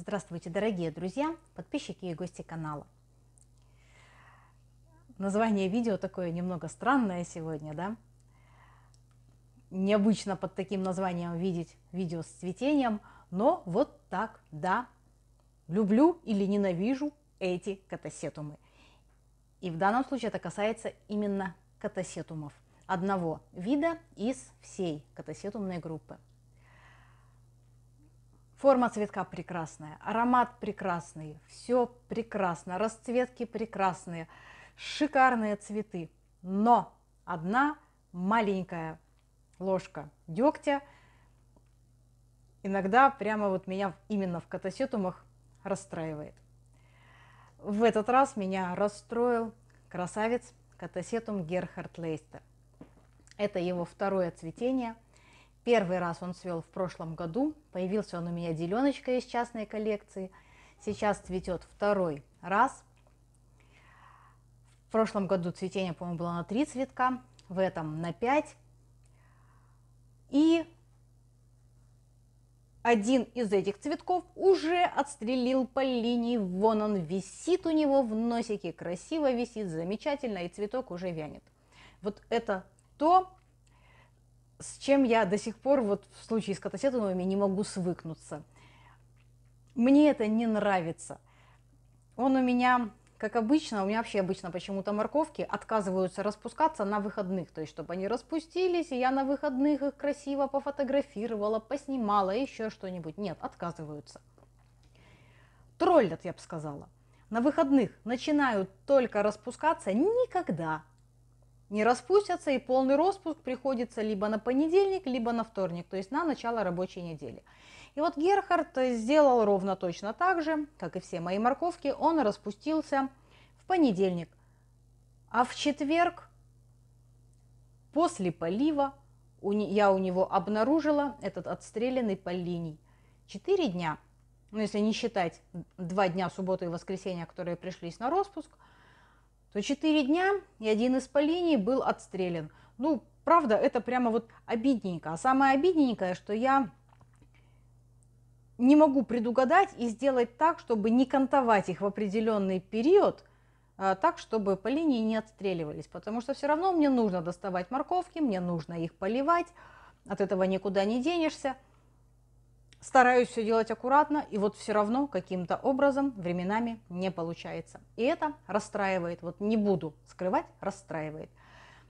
Здравствуйте, дорогие друзья, подписчики и гости канала. Название видео такое немного странное сегодня, да? Необычно под таким названием видеть видео с цветением, но вот так, да. Люблю или ненавижу эти катасетумы. И в данном случае это касается именно катасетумов одного вида из всей катасетумной группы – Форма цветка прекрасная, аромат прекрасный, все прекрасно, расцветки прекрасные, шикарные цветы. Но одна маленькая ложка дегтя иногда прямо вот меня именно в катасетумах расстраивает. В этот раз меня расстроил красавец катасетум Герхард Лейстер. Это его второе цветение – Первый раз он свел в прошлом году. Появился он у меня деленочка из частной коллекции. Сейчас цветет второй раз. В прошлом году цветение, по-моему, было на три цветка, в этом на 5. И один из этих цветков уже отстрелил по линии, вон он висит у него в носике, красиво висит, замечательно, и цветок уже вянет. Вот это то, с чем я до сих пор вот в случае с катасетоновыми не могу свыкнуться. Мне это не нравится. Он у меня, как обычно, у меня вообще обычно почему-то морковки отказываются распускаться на выходных, то есть чтобы они распустились, и я на выходных их красиво пофотографировала, поснимала, еще что-нибудь. Нет, отказываются. Троллят, я бы сказала. На выходных начинают только распускаться никогда, не распустятся, и полный распуск приходится либо на понедельник, либо на вторник, то есть на начало рабочей недели. И вот Герхард сделал ровно точно так же, как и все мои морковки, он распустился в понедельник, а в четверг после полива я у него обнаружила этот отстрелянный полиний. Четыре дня, ну если не считать два дня субботы и воскресенья, которые пришлись на распуск – то 4 дня и один из Полиний был отстрелян. Ну, правда, это прямо вот обидненько. А самое обидненькое, что я не могу предугадать и сделать так, чтобы не контовать их в определенный период, а, так, чтобы по линии не отстреливались, потому что все равно мне нужно доставать морковки, мне нужно их поливать, от этого никуда не денешься – Стараюсь все делать аккуратно, и вот все равно каким-то образом временами не получается. И это расстраивает, вот не буду скрывать, расстраивает.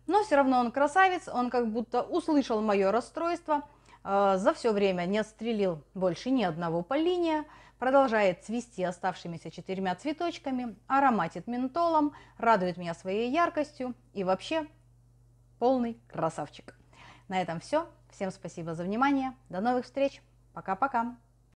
Но все равно он красавец, он как будто услышал мое расстройство, э, за все время не отстрелил больше ни одного полиния, продолжает цвести оставшимися четырьмя цветочками, ароматит ментолом, радует меня своей яркостью и вообще полный красавчик. На этом все. Всем спасибо за внимание. До новых встреч! Пока-пока!